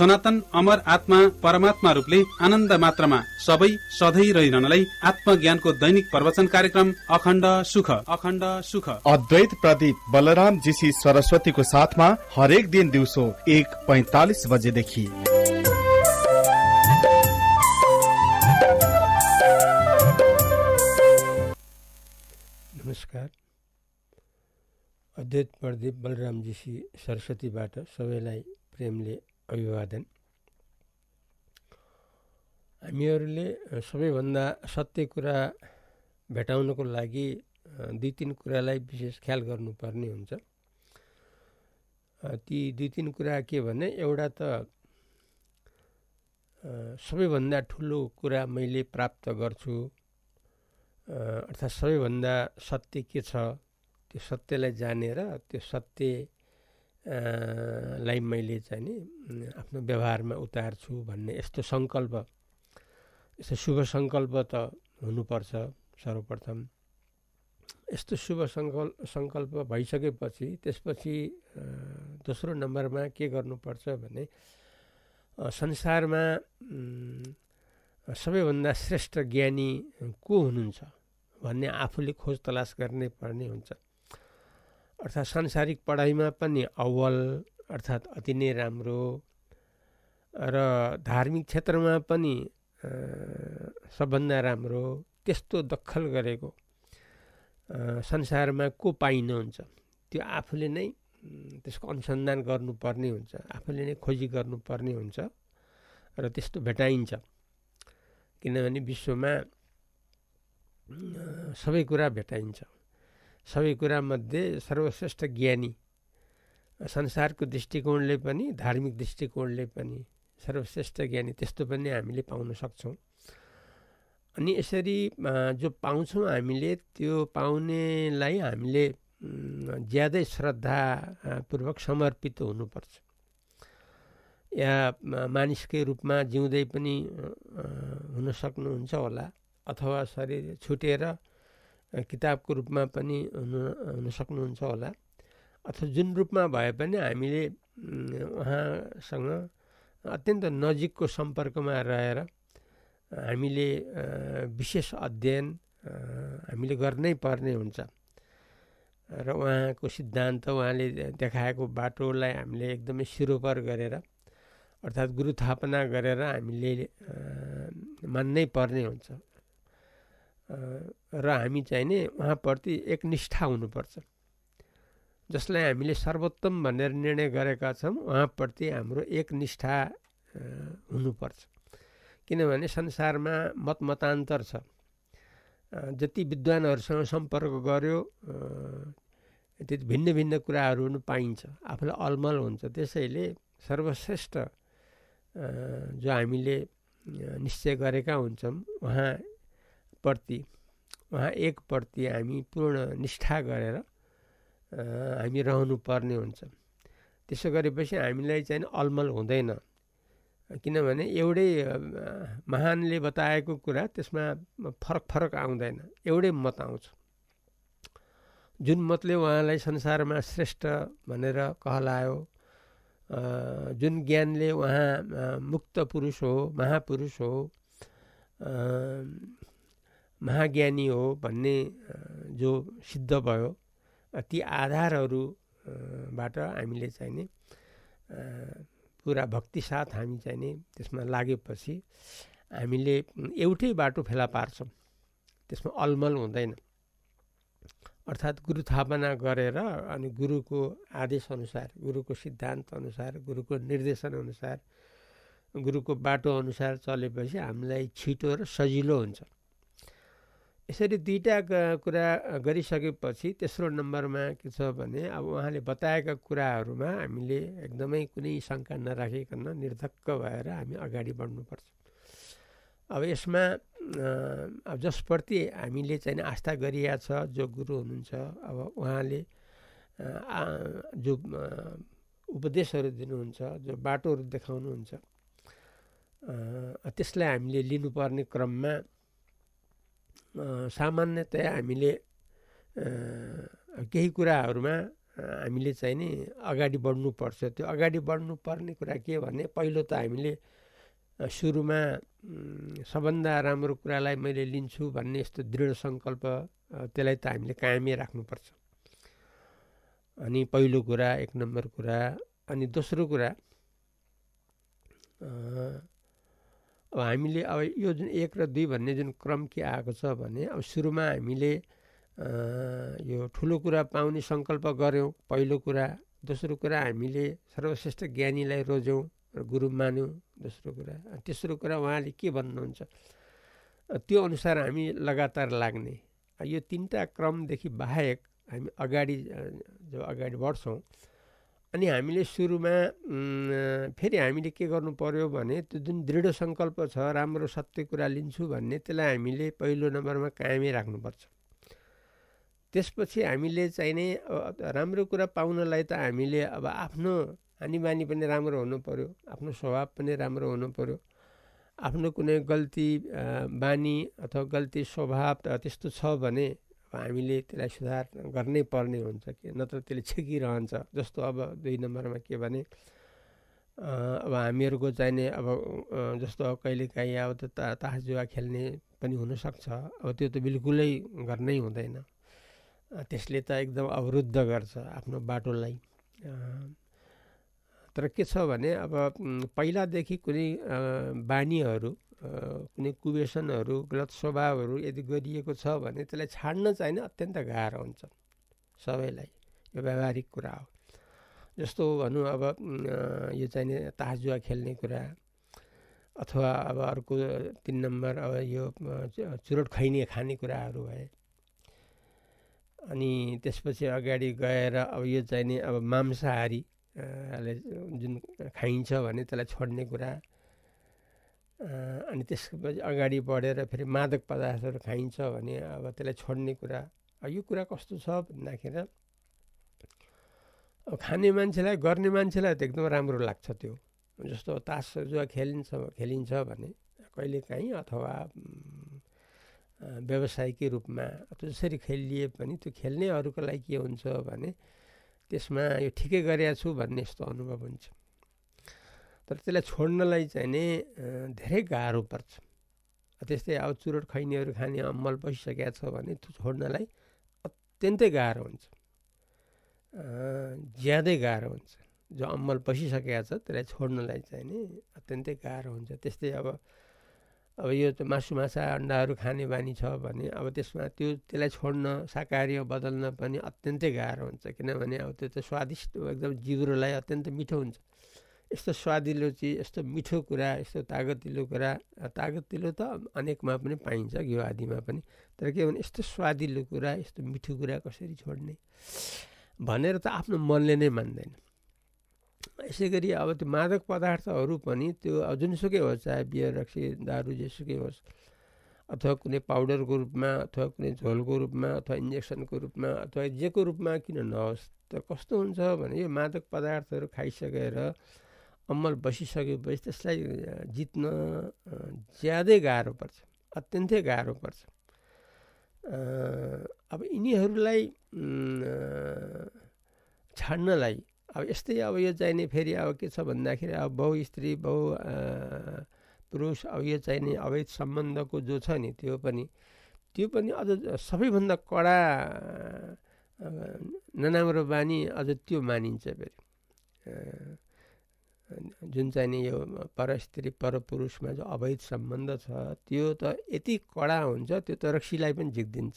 सनातन अमर आत्मा परमात्मा रूपले आनन्द मात्रमा सबै सधैँ रहिरहनलाई आत्मज्ञानको दैनिक प्रवचन कार्यक्रम अखण्ड सुख अखण्ड सुख अद्वैत प्रदीप बलराम जीसी सरस्वतीको साथमा हरेक दिन दिउँसो एक पैतालिस बजेदेखि नमस्कार अद्वैत प्रदीप बलराम जीसी सरस्वतीबाट सबैलाई प्रेमले अभिवादन हामीहरूले सबैभन्दा सत्य कुरा भेटाउनको लागि दुई तिन कुरालाई विशेष ख्याल गर्नुपर्ने हुन्छ ती दुई तिन कुरा के भने एउटा त सबैभन्दा ठुलो कुरा मैले प्राप्त गर्छु अर्थात् सबैभन्दा सत्य के छ त्यो सत्यलाई जानेर त्यो सत्य लाई मैले चाहिँ नि आफ्नो व्यवहारमा उतार्छु भन्ने यस्तो सङ्कल्प यस्तो शुभ सङ्कल्प त हुनुपर्छ सर्वप्रथम यस्तो शुभ सङ्कल्प सङ्कल्प भइसकेपछि त्यसपछि दोस्रो नम्बरमा के गर्नुपर्छ भने संसारमा सबैभन्दा श्रेष्ठ ज्ञानी को हुनुहुन्छ भन्ने आफूले खोज तलास गर्ने पर्ने हुन्छ अर्थात् सांसारिक पढाइमा पनि अव्वल अर्थात् अति नै राम्रो र धार्मिक क्षेत्रमा पनि सबभन्दा राम्रो त्यस्तो दखल गरेको संसारमा को पाइनु हुन्छ त्यो आफूले नै त्यसको अनुसन्धान गर्नुपर्ने हुन्छ आफूले नै खोजी गर्नुपर्ने हुन्छ र त्यस्तो भेटाइन्छ किनभने विश्वमा सबै कुरा भेटाइन्छ सबै कुरामध्ये सर्वश्रेष्ठ ज्ञानी संसारको दृष्टिकोणले पनि धार्मिक दृष्टिकोणले पनि सर्वश्रेष्ठ ज्ञानी त्यस्तो पनि हामीले पाउन सक्छौँ अनि यसरी जो पाउँछौँ हामीले त्यो पाउनेलाई हामीले ज्यादै श्रद्धापूर्वक समर्पित हुनुपर्छ या मानिसकै रूपमा जिउँदै पनि हुन सक्नुहुन्छ होला अथवा शरीर छुटेर किताबको रूपमा पनि हुनु हुन सक्नुहुन्छ होला अथवा जुन रूपमा भए पनि हामीले उहाँसँग अत्यन्त नजिकको सम्पर्कमा रहेर हामीले विशेष अध्ययन हामीले गर्नै पर्ने हुन्छ र उहाँको सिद्धान्त उहाँले देखाएको बाटोलाई हामीले एकदमै सिरोपर गरेर अर्थात् गुरुथापना गरेर हामीले मान्नै पर्ने हुन्छ र हामी चाहिने उहाँप्रति एकनिष्ठा हुनुपर्छ जसलाई हामीले सर्वोत्तम भनेर निर्णय गरेका छौँ उहाँप्रति हाम्रो एक निष्ठा हुनुपर्छ किनभने संसारमा मतमतान्तर छ जति विद्वानहरूसँग सम्पर्क गर्यो त्यति भिन्न भिन्न कुराहरू पनि पाइन्छ आफूलाई अलमल हुन्छ त्यसैले सर्वश्रेष्ठ जो हामीले निश्चय गरेका हुन्छौँ उहाँ एकप्रति उहाँ एकप्रति हामी पूर्ण निष्ठा गरेर हामी रहनु पर्ने हुन्छ त्यसो गरेपछि हामीलाई चाहिँ अलमल हुँदैन किनभने एउटै महानले बताएको कुरा त्यसमा फरक फरक आउँदैन एउटै मत आउँछ जुन मतले उहाँलाई संसारमा श्रेष्ठ भनेर कहलायो जुन ज्ञानले उहाँ मुक्त पुरुष हो महापुरुष हो महाज्ञानी हो भन्ने जो सिद्ध भयो ती आधारहरूबाट हामीले चाहिँ नि पुरा साथ हामी चाहिँ नि त्यसमा लागेपछि हामीले एउटै बाटो फेला पार्छौँ त्यसमा अलमल हुँदैन अर्थात् गुरु थापना गरेर अनि गुरुको आदेशअनुसार गुरुको सिद्धान्त अनुसार गुरुको निर्देशनअनुसार गुरुको बाटोअनुसार चलेपछि हामीलाई छिटो र सजिलो हुन्छ यसरी दुईवटा कुरा गरिसकेपछि तेस्रो नम्बरमा के छ भने अब उहाँले बताएका कुराहरूमा हामीले एकदमै कुनै शङ्का नराखिकन निर्धक्क भएर हामी अगाडि बढ्नुपर्छ अब यसमा अब जसप्रति हामीले चाहिँ आस्था गरिया छ जो गुरु हुनुहुन्छ अब उहाँले जो उपदेशहरू दिनुहुन्छ जो बाटोहरू देखाउनुहुन्छ त्यसलाई हामीले लिनुपर्ने क्रममा सामान्यतया हामीले केही कुराहरूमा हामीले चाहिँ नि अगाडि बढ्नुपर्छ त्यो अगाडि बढ्नुपर्ने कुरा के भने पहिलो त हामीले सुरुमा सबभन्दा राम्रो कुरालाई मैले लिन्छु भन्ने यस्तो दृढ सङ्कल्प त्यसलाई त हामीले कायमै राख्नुपर्छ अनि पहिलो कुरा एक नम्बर कुरा अनि दोस्रो कुरा अब हामीले अब यो जुन एक र दुई भन्ने जुन क्रम के आएको छ भने अब सुरुमा हामीले यो ठुलो कुरा पाउने सङ्कल्प गऱ्यौँ पहिलो कुरा दोस्रो कुरा हामीले सर्वश्रेष्ठ ज्ञानीलाई रोज्यौँ र गुरु मान्यौँ दोस्रो कुरा तेस्रो कुरा उहाँले के भन्नुहुन्छ त्यो अनुसार हामी लगातार लाग्ने यो तिनवटा क्रमदेखि बाहेक हामी अगाडि जब अगाडि बढ्छौँ अनि हामीले सुरुमा फेरि हामीले के गर्नु पऱ्यो भने त्यो जुन दृढ सङ्कल्प छ राम्रो सत्य कुरा लिन्छु भन्ने त्यसलाई हामीले पहिलो नम्बरमा कायमै राख्नुपर्छ त्यसपछि हामीले चाहिने राम्रो कुरा पाउनलाई त हामीले अब आफ्नो हानी बानी पनि राम्रो हुनु पऱ्यो आफ्नो स्वभाव पनि राम्रो हुनु पऱ्यो आफ्नो कुनै गल्ती बानी अथवा गल्ती स्वभाव त्यस्तो छ भने अब हामीले त्यसलाई सुधार गर्नै पर्ने हुन्छ कि नत्र त्यसले छेकिरहन्छ जस्तो अब दुई नम्बरमा के भने अब हामीहरूको चाहिने अब जस्तो अब कहिलेकाहीँ अब त ता तास जुवा खेल्ने पनि हुनसक्छ अब त्यो त बिल्कुलै गर्नै हुँदैन त्यसले त एकदम अवरुद्ध गर्छ आफ्नो बाटोलाई तर के छ भने अब पहिलादेखि कुनै बानीहरू कुनै कुवेसनहरू गलत स्वभावहरू यदि गरिएको छ भने त्यसलाई छाड्न चाहिँ अत्यन्त गाह्रो हुन्छ सबैलाई यो व्यावहारिक कुरा हो जस्तो भनौँ अब यो चाहिने ताजुवा खेल्ने कुरा अथवा अब अर्को तिन नम्बर अब यो चुरोट खैनी खाने कुराहरू भए अनि त्यसपछि अगाडि गएर अब यो चाहिने अब मांसाहारी जुन खाइन्छ भने त्यसलाई छोड्ने कुरा अनि त्यसपछि अगाडि बढेर फेरि मादक पदार्थहरू खाइन्छ भने अब त्यसलाई छोड्ने कुरा यो कुरा कस्तो छ भन्दाखेरि अब खाने मान्छेलाई गर्ने मान्छेलाई त एकदम राम्रो लाग्छ त्यो जस्तो तास जुवा खेलिन्छ खेलिन्छ भने कहिलेकाहीँ अथवा व्यवसायिकै रूपमा अथवा जसरी खेलिए पनि त्यो खेल्नेहरूको लागि के हुन्छ भने त्यसमा यो ठिकै गरेका छु भन्ने यस्तो अनुभव हुन्छ तर त्यसलाई छोड्नलाई चाहिँ नि धेरै गाह्रो पर्छ त्यस्तै अब चुरोट खैनीहरू खाने अम्मल बसिसकेको छ भने त्यो छोड्नलाई अत्यन्तै गाह्रो हुन्छ ज्यादै गाह्रो हुन्छ जो अम्मल बसिसकेको छ त्यसलाई छोड्नलाई चाहिँ नि अत्यन्तै गाह्रो हुन्छ त्यस्तै अब अब यो मासु माछा अन्डाहरू खाने बानी छ भने अब त्यसमा त्यो त्यसलाई छोड्न साकार्य बदल्न पनि अत्यन्तै गाह्रो हुन्छ किनभने अब त्यो त स्वादिष्ट एकदम जिब्रोलाई अत्यन्त मिठो हुन्छ यस्तो स्वादिलो चिज यस्तो मिठो कुरा यस्तो तागतिलो कुरा तागतिलो त अनेकमा पनि पाइन्छ घिउ आदिमा पनि तर के भने यस्तो स्वादिलो कुरा यस्तो मिठो कुरा कसरी छोड्ने भनेर त आफ्नो मनले नै मान्दैन यसै गरी अब त्यो मादक पदार्थहरू पनि त्यो जुनसुकै होस् चाहे बियर रक्सी दारू जेसुकै होस् अथवा कुनै पाउडरको रूपमा अथवा कुनै झोलको रूपमा अथवा इन्जेक्सनको रूपमा अथवा जेको रूपमा किन नहोस् त कस्तो हुन्छ भने यो मादक पदार्थहरू खाइसकेर अमल बसिसकेपछि त्यसलाई जित्न ज्यादै गाह्रो पर्छ अत्यन्तै गाह्रो पर्छ अब यिनीहरूलाई छाड्नलाई अब यस्तै अब यो चाहिने फेरि अब के छ भन्दाखेरि अब बहु स्त्री बहु पुरुष अब यो चाहिने अवैध सम्बन्धको जो छ नि त्यो पनि त्यो पनि अझ सबैभन्दा कडा नराम्रो बानी अझ त्यो मानिन्छ फेरि जुन चाहिँ नि यो परस्त्री परपुरुषमा जो अवैध सम्बन्ध छ त्यो त यति कडा हुन्छ त्यो त रक्सीलाई पनि झिक्दिन्छ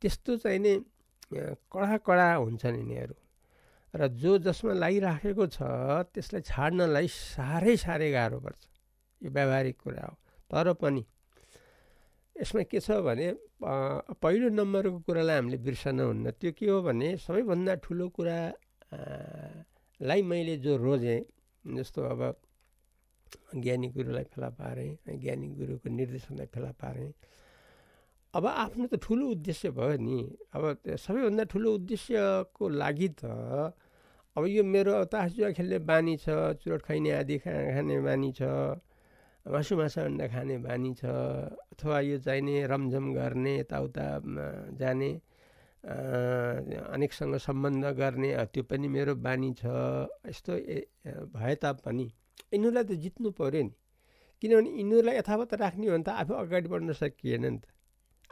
त्यस्तो चाहिँ नि कडा कडा हुन्छन् यिनीहरू र जो जसमा लागिराखेको छ त्यसलाई छाड्नलाई साह्रै साह्रै गाह्रो पर्छ यो व्यावहारिक कुरा हो तर पनि यसमा के छ भने पहिलो नम्बरको कुरालाई हामीले बिर्सन हुन्न त्यो के हो भने सबैभन्दा ठुलो कुरा लाई मैले जो रोजेँ जस्तो अब ज्ञानी गुरुलाई फेला पारेँ ज्ञानी गुरुको निर्देशनलाई फेला पारेँ अब आफ्नो त ठुलो उद्देश्य भयो नि अब सबैभन्दा ठुलो उद्देश्यको लागि त अब यो मेरो तास खेल्ने बानी छ चुरोट खैने आदि खा खाने बानी छ मासु मासु अन्डा खाने बानी छ अथवा यो चाहिने रमझम गर्ने यताउता जाने अनेकसँग सम्बन्ध गर्ने त्यो पनि मेरो बानी छ यस्तो भए तापनि यिनीहरूलाई त जित्नु पऱ्यो नि किनभने यिनीहरूलाई यथावत राख्ने हो भने त आफू अगाडि बढ्न सकिएन नि त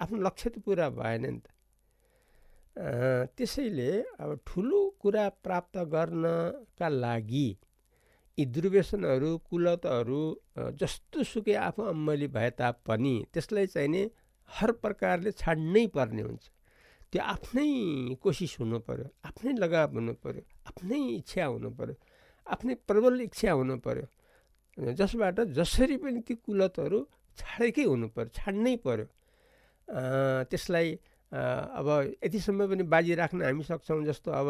आफ्नो लक्ष्य त पुरा भएन नि त त्यसैले अब ठुलो कुरा प्राप्त गर्नका लागि यी दुर्व्यसनहरू कुलतहरू जस्तो सुकै आफू अम्मली भए तापनि त्यसलाई चाहिँ नि हर प्रकारले छाड्नै पर्ने हुन्छ त्यो आफ्नै कोसिस हुनु पऱ्यो आफ्नै लगाव हुनु पऱ्यो आफ्नै इच्छा हुनु पऱ्यो आफ्नै प्रबल इच्छा हुनु पऱ्यो जसबाट जसरी पनि ती कुलतहरू छाडेकै हुनु पऱ्यो छाड्नै पऱ्यो त्यसलाई अब यतिसम्म पनि बाजी राख्न हामी सक्छौँ जस्तो अब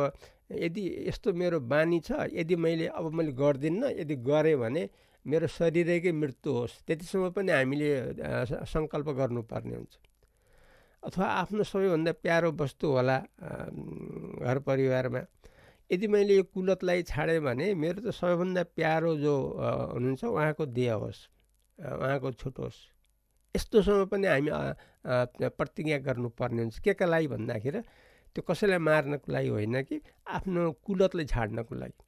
यदि यस्तो मेरो बानी छ यदि मैले अब मैले गर्दिनँ यदि गरेँ भने मेरो शरीरकै मृत्यु होस् त्यतिसम्म पनि हामीले सङ्कल्प गर्नुपर्ने हुन्छ अथवा आफ्नो सबैभन्दा प्यारो वस्तु होला घर परिवारमा यदि मैले यो कुलतलाई छाडेँ भने मेरो त सबैभन्दा प्यारो जो हुनुहुन्छ उहाँको देह होस् उहाँको छुट होस् यस्तोसम्म पनि हामी प्रतिज्ञा गर्नुपर्ने हुन्छ के का लागि भन्दाखेरि त्यो कसैलाई मार्नको लागि होइन कि आफ्नो कुलतलाई छाड्नको लागि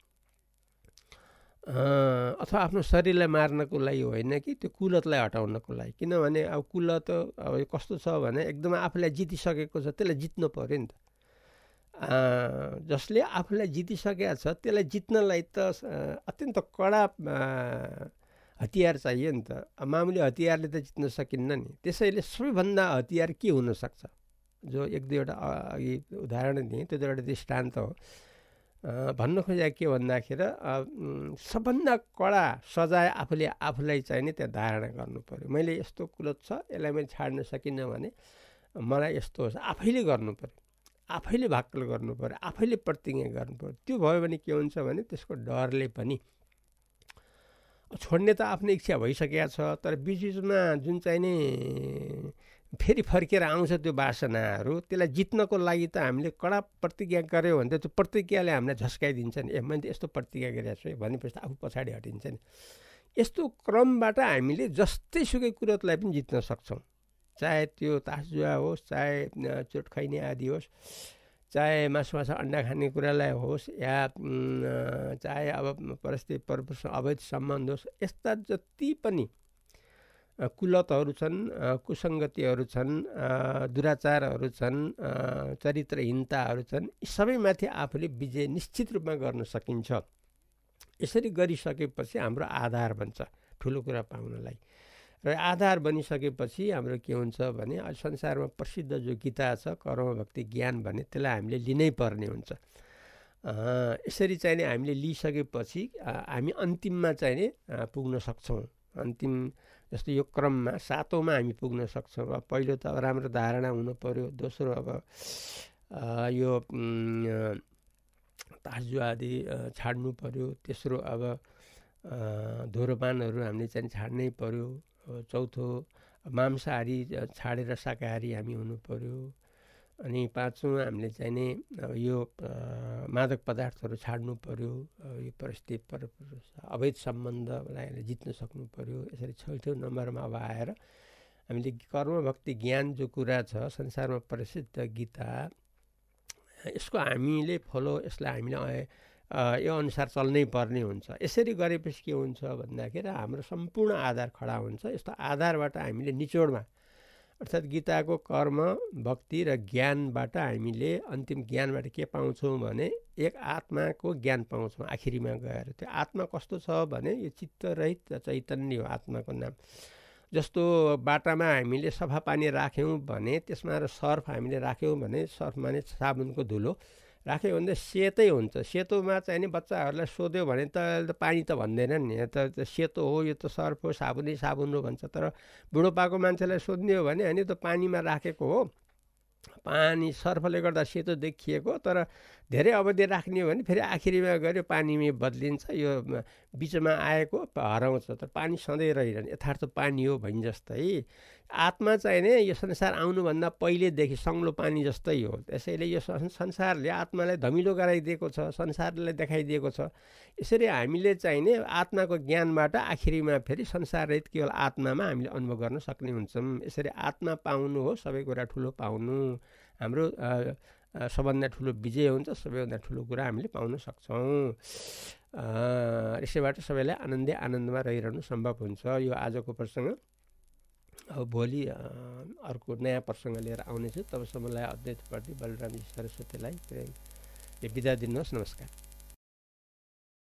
अथवा आफ्नो शरीरलाई मार्नको लागि होइन कि त्यो कुलतलाई हटाउनको लागि किनभने अब कुलत अब कस्तो छ भने एकदमै आफूलाई जितिसकेको छ त्यसलाई जित्नु पऱ्यो नि त जसले आफूलाई जितिसकेको छ त्यसलाई जित्नलाई त अत्यन्त कडा हतियार चाहियो नि त मामुली हतियारले त जित्न सकिन्न नि त्यसैले सबैभन्दा हतियार के हुनसक्छ जो एक दुईवटा अघि उदाहरण दिएँ त्यो दुईवटा एउटा दृष्टान्त हो भन्नु खोजेको के भन्दाखेरि सबभन्दा कडा सजाय आफूले आफूलाई चाहिने त्यहाँ धारणा गर्नु पऱ्यो मैले यस्तो कुलत छ यसलाई मैले छाड्न सकिनँ भने मलाई यस्तो होस् आफैले गर्नु पऱ्यो आफैले भाकल गर्नु पऱ्यो आफैले प्रतिज्ञा गर्नु पऱ्यो त्यो भयो भने के हुन्छ भने त्यसको डरले पनि छोड्ने त आफ्नो इच्छा भइसकेको छ तर बिचबिचमा जुन चाहिँ नि फेरि फर्केर आउँछ त्यो वासनाहरू त्यसलाई जित्नको लागि त हामीले कडा प्रतिज्ञा गऱ्यो भने त त्यो प्रतिज्ञाले हामीलाई झस्काइदिन्छ नि ए मैले यस्तो प्रतिज्ञा गरेको छु भनेपछि त आफू पछाडि हटिन्छ नि यस्तो क्रमबाट हामीले जस्तै सुकै कुरोलाई पनि जित्न सक्छौँ चाहे त्यो तासजुवा होस् चाहे चोट खैने आदि होस् चाहे मासु मासु अन्डा खाने कुरालाई होस् या चाहे अब परिस्थिति परपुरुष अवैध सम्बन्ध होस् यस्ता जति पनि कुलतहरू छन् कुसङ्गतिहरू छन् दुराचारहरू छन् चरित्रहीनताहरू छन् यी सबैमाथि आफूले विजय निश्चित रूपमा गर्न सकिन्छ यसरी गरिसकेपछि हाम्रो आधार बन्छ ठुलो कुरा पाउनलाई र आधार बनिसकेपछि हाम्रो के हुन्छ भने संसारमा प्रसिद्ध जो गीता छ कर्म भक्ति ज्ञान भने त्यसलाई हामीले लिनै पर्ने हुन्छ यसरी चाहिने हामीले लिइसकेपछि हामी अन्तिममा चाहिने पुग्न सक्छौँ अन्तिम जस्तो यो क्रममा सातौँमा हामी पुग्न सक्छौँ अब पहिलो त अब राम्रो धारणा हुनु पऱ्यो दोस्रो अब यो ताजु आदि छाड्नु पऱ्यो तेस्रो अब धुरोपानहरू हामीले चाहिँ छाड्नै पऱ्यो चौथो मांसाहारी छाडेर शाकाहारी हामी हुनु पऱ्यो अनि पाँचौँ हामीले चाहिने अब यो मादक पदार्थहरू छाड्नु पऱ्यो यो परिस्थिति पर अवैध सम्बन्धलाई हामीले जित्न सक्नु पऱ्यो यसरी छैठौँ नम्बरमा अब आएर हामीले कर्मभक्ति ज्ञान जो कुरा छ संसारमा प्रसिद्ध गीता यसको हामीले फलो यसलाई हामीले यो अनुसार चल्नै पर्ने हुन्छ यसरी गरेपछि के हुन्छ भन्दाखेरि हाम्रो सम्पूर्ण आधार खडा हुन्छ यस्तो आधारबाट हामीले निचोडमा अर्थात् गीताको कर्म भक्ति र ज्ञानबाट हामीले अन्तिम ज्ञानबाट के पाउँछौँ भने एक आत्माको ज्ञान पाउँछौँ आखिरीमा गएर त्यो आत्मा कस्तो छ भने यो चित्तरहित चैतन्य हो आत्माको नाम जस्तो बाटामा हामीले सफा पानी राख्यौँ भने त्यसमा र सर्फ हामीले राख्यौँ भने सर्फ माने साबुनको धुलो राख्यो भने त सेतै हुन्छ सेतोमा चाहिँ नि बच्चाहरूलाई सोध्यो भने त पानी त भन्दैन नि त सेतो हो यो त सर्फ हो साबुनै साबुन हो भन्छ तर बुढोपाको मान्छेलाई सोध्ने हो भने होइन त पानीमा राखेको हो पानी सर्फले गर्दा सेतो देखिएको तर धेरै अवधि राख्ने हो भने फेरि आखिरीमा गऱ्यो पानीमै बद्लिन्छ यो बिचमा आएको हराउँछ तर पानी सधैँ रहिरहने यथार्थ पानी हो भइन् जस्तै आत्मा चाहिने यो संसार आउनुभन्दा पहिलेदेखि सङ्लो पानी जस्तै हो त्यसैले यो संसारले आत्मालाई धमिलो गराइदिएको छ संसारलाई देखाइदिएको छ यसरी हामीले चाहिने आत्माको ज्ञानबाट आखिरीमा फेरि संसाररहित केवल आत्मामा हामीले अनुभव गर्न सक्ने हुन्छौँ यसरी आत्मा पाउनु हो सबै कुरा ठुलो पाउनु हाम्रो सबभन्दा ठुलो विजय हुन्छ सबैभन्दा ठुलो कुरा हामीले पाउन सक्छौँ यसैबाट सबैलाई आनन्दै आनन्दमा रहिरहनु सम्भव हुन्छ यो आजको प्रसङ्ग अब भोलि अर्को नयाँ प्रसङ्ग लिएर आउनेछु तबसम्मलाई अद्वैतप्रति बलरामजी सरस्वतीलाई बिदा दिनुहोस् नमस्कार